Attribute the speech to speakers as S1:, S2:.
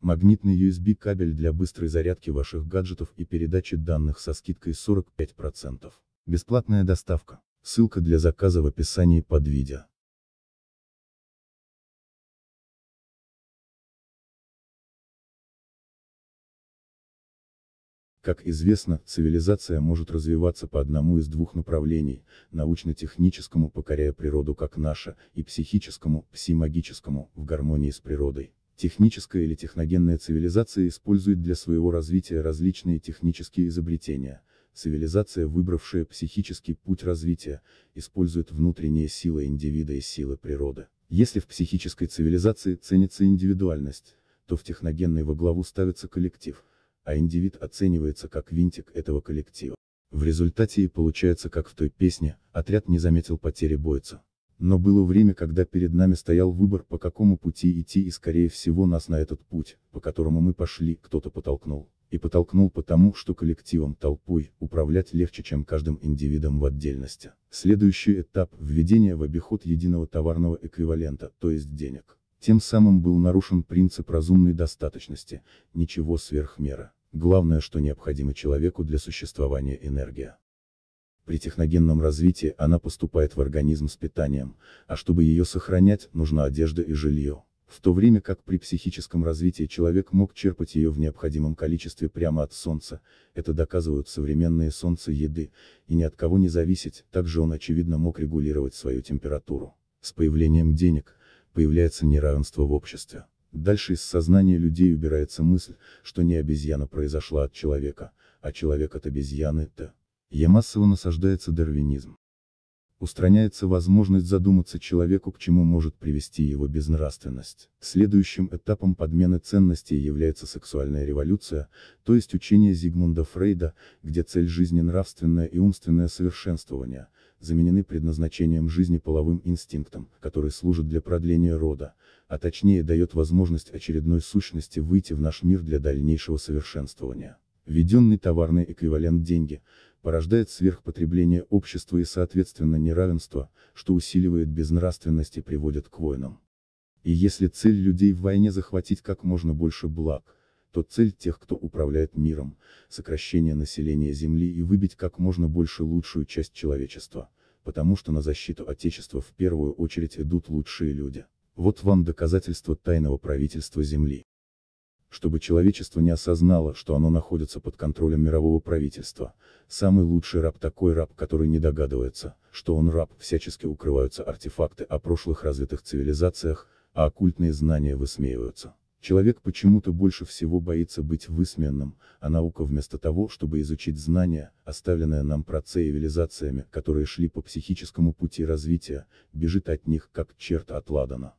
S1: Магнитный USB кабель для быстрой зарядки ваших гаджетов и передачи данных со скидкой 45%. Бесплатная доставка. Ссылка для заказа в описании под видео. Как известно, цивилизация может развиваться по одному из двух направлений, научно-техническому покоряя природу как наша, и психическому, пси-магическому, в гармонии с природой. Техническая или техногенная цивилизация использует для своего развития различные технические изобретения. Цивилизация, выбравшая психический путь развития, использует внутренние силы индивида и силы природы. Если в психической цивилизации ценится индивидуальность, то в техногенной во главу ставится коллектив, а индивид оценивается как винтик этого коллектива. В результате и получается как в той песне «Отряд не заметил потери бойца». Но было время, когда перед нами стоял выбор, по какому пути идти и скорее всего нас на этот путь, по которому мы пошли, кто-то потолкнул. И потолкнул потому, что коллективом, толпой, управлять легче, чем каждым индивидом в отдельности. Следующий этап – введение в обиход единого товарного эквивалента, то есть денег. Тем самым был нарушен принцип разумной достаточности, ничего сверх меры. Главное, что необходимо человеку для существования энергия. При техногенном развитии она поступает в организм с питанием, а чтобы ее сохранять, нужна одежда и жилье. В то время как при психическом развитии человек мог черпать ее в необходимом количестве прямо от солнца, это доказывают современные солнце еды, и ни от кого не зависеть, также он очевидно мог регулировать свою температуру. С появлением денег, появляется неравенство в обществе. Дальше из сознания людей убирается мысль, что не обезьяна произошла от человека, а человек от обезьяны, т. Я массово насаждается дарвинизм. Устраняется возможность задуматься человеку, к чему может привести его безнравственность. Следующим этапом подмены ценностей является сексуальная революция, то есть учение Зигмунда Фрейда, где цель жизни нравственное и умственное совершенствование, заменены предназначением жизни половым инстинктом, который служит для продления рода, а точнее дает возможность очередной сущности выйти в наш мир для дальнейшего совершенствования. Введенный товарный эквивалент деньги, порождает сверхпотребление общества и соответственно неравенство, что усиливает безнравственность и приводит к войнам. И если цель людей в войне захватить как можно больше благ, то цель тех, кто управляет миром, сокращение населения Земли и выбить как можно больше лучшую часть человечества, потому что на защиту Отечества в первую очередь идут лучшие люди. Вот вам доказательство тайного правительства Земли чтобы человечество не осознало, что оно находится под контролем мирового правительства. Самый лучший раб такой раб, который не догадывается, что он раб, всячески укрываются артефакты о прошлых развитых цивилизациях, а оккультные знания высмеиваются. Человек почему-то больше всего боится быть высмеянным, а наука вместо того, чтобы изучить знания, оставленные нам процивилизациями, которые шли по психическому пути развития, бежит от них как черт от ладана.